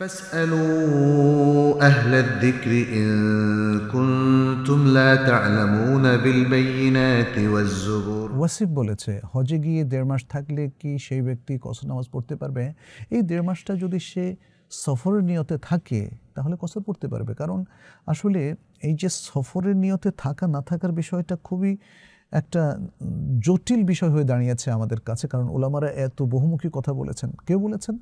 فاسألوا أهل الذكر إن كنتم لا تعلمون بالبينات والزبور ওয়াসিফ বলেছে হজে গিয়ে দেড় মাস থাকলে কি সেই ব্যক্তি কসর নামাজ পড়তে পারবে এই দেড় মাসটা যদি সে সফরের নিয়তে থাকে তাহলে কসর পড়তে পারবে কারণ আসলে এই যে সফরের নিয়তে থাকা না থাকার বিষয়টা খুবই একটা জটিল বিষয় হয়ে দাঁড়িয়েছে আমাদের কাছে কারণ ওলামারা এত বহুমুখী কথা বলেছেন কেউ বলেছেন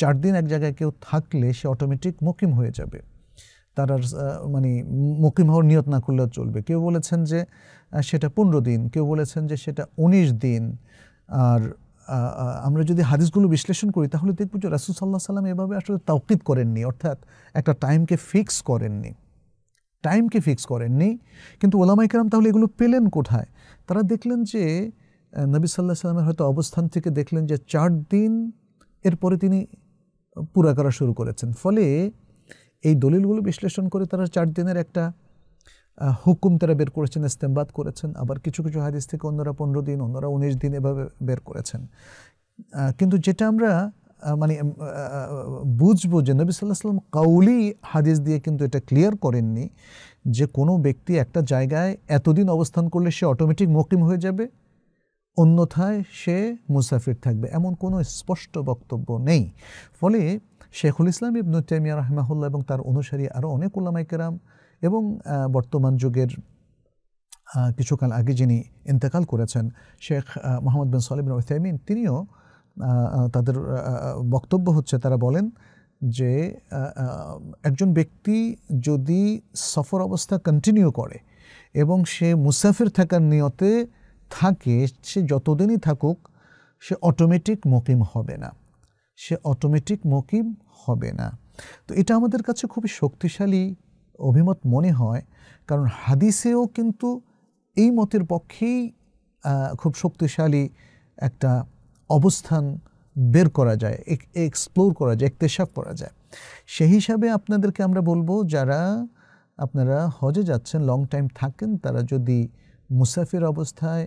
চার দিন এক জায়গায় কেউ থাকলে সে অটোমেটিক মকিম হয়ে যাবে তার আর মানে মকিম হওয়ার নিয়ত না করলেও চলবে কেউ বলেছেন যে সেটা পনেরো দিন কেউ বলেছেন যে সেটা উনিশ দিন আর আমরা যদি হাদিসগুলো বিশ্লেষণ করি তাহলে দেখব যে রাসুল সাল্লাহ সাল্লাম এভাবে আসলে তাওকিদ করেননি অর্থাৎ একটা টাইমকে ফিক্স করেননি টাইমকে ফিক্স করেননি কিন্তু ওলামাইকার তাহলে এগুলো পেলেন কোথায় তারা দেখলেন যে নবী সাল্লাহ সাল্লামের হয়তো অবস্থান থেকে দেখলেন যে চার দিন এরপরে তিনি পুরা করা শুরু করেছেন ফলে এই দলিলগুলো বিশ্লেষণ করে তারা চার দিনের একটা হুকুম তারা বের করেছেন ইস্তেমবাদ করেছেন আবার কিছু কিছু হাদিস থেকে অন্যরা পনেরো দিন অন্যরা উনিশ দিন এভাবে বের করেছেন কিন্তু যেটা আমরা মানে বুঝবো যে নবী সাল্লাহ সাল্লাম কাউলি হাদিস দিয়ে কিন্তু এটা ক্লিয়ার করেননি যে কোনো ব্যক্তি একটা জায়গায় এতদিন অবস্থান করলে সে অটোমেটিক মকিম হয়ে যাবে অন্যথায় সে মুসাফির থাকবে এমন কোনো স্পষ্ট বক্তব্য নেই ফলে শেখুল ইসলাম ইবনু তেমিয়া রহমাহুল্লাহ এবং তার অনুসারী আরও অনেক কেরাম এবং বর্তমান যুগের কিছুকাল আগে যিনি ইন্তেকাল করেছেন শেখ মোহাম্মদ বিন সালিবিন তিনিও তাদের বক্তব্য হচ্ছে তারা বলেন যে একজন ব্যক্তি যদি সফর অবস্থা কন্টিনিউ করে এবং সে মুসাফির থাকার নিয়তে থাকে সে যতদিনই থাকুক সে অটোমেটিক মকিম হবে না সে অটোমেটিক মকিম হবে না তো এটা আমাদের কাছে খুবই শক্তিশালী অভিমত মনে হয় কারণ হাদিসেও কিন্তু এই মতের পক্ষেই খুব শক্তিশালী একটা অবস্থান বের করা যায় এক্সপ্লোর করা যায় একতেসাব করা যায় সেই হিসাবে আপনাদেরকে আমরা বলবো যারা আপনারা হজে যাচ্ছেন লং টাইম থাকেন তারা যদি মুসাফির অবস্থায়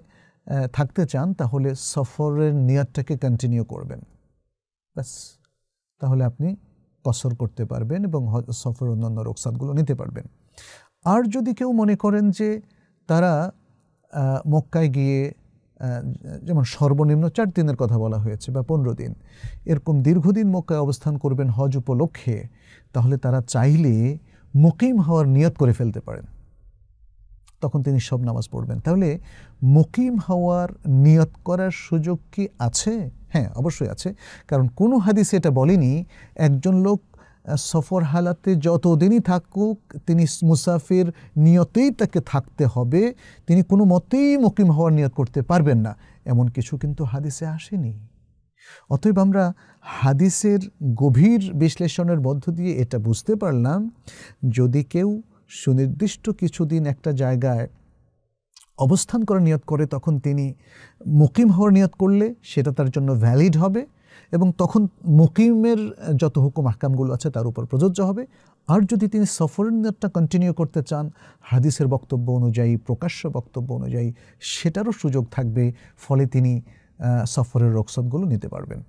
থাকতে চান তাহলে সফরের নিয়ারটাকে কন্টিনিউ করবেন ব্যাস তাহলে আপনি কসর করতে পারবেন এবং সফর অন্যান্য রোকসাদগুলো নিতে পারবেন আর যদি কেউ মনে করেন যে তারা মক্কায় গিয়ে যেমন সর্বনিম্ন চার দিনের কথা বলা হয়েছে বা পনেরো দিন এরকম দীর্ঘদিন মক্কায় অবস্থান করবেন হজ উপলক্ষে তাহলে তারা চাইলে মুকিম হওয়ার নিয়ত করে ফেলতে পারেন তখন তিনি সব নামাজ পড়বেন তাহলে মুকিম হওয়ার নিয়ত করার সুযোগ কি আছে হ্যাঁ অবশ্যই আছে কারণ কোনো হাদিসে এটা বলেনি একজন লোক সফর হালাতে যতদিনই থাকুক তিনি মুসাফির নিয়তেই তাকে থাকতে হবে তিনি কোনো মতেই মুকিম হওয়ার নিয়ত করতে পারবেন না এমন কিছু কিন্তু হাদিসে আসেনি অতএব আমরা হাদিসের গভীর বিশ্লেষণের মধ্য দিয়ে এটা বুঝতে পারলাম যদি কেউ সুনির্দিষ্ট কিছুদিন একটা জায়গায় অবস্থান করার নিয়ত করে তখন তিনি মুকিম হওয়ার নিয়ত করলে সেটা তার জন্য ভ্যালিড হবে এবং তখন মুকিমের যত হুকুম আহকামগুলো আছে তার উপর প্রযোজ্য হবে আর যদি তিনি সফরনেরটা কন্টিনিউ করতে চান হাদিসের বক্তব্য অনুযায়ী প্রকাশ্য বক্তব্য অনুযায়ী সেটারও সুযোগ থাকবে ফলে তিনি সফরের রকসদগুলো নিতে পারবেন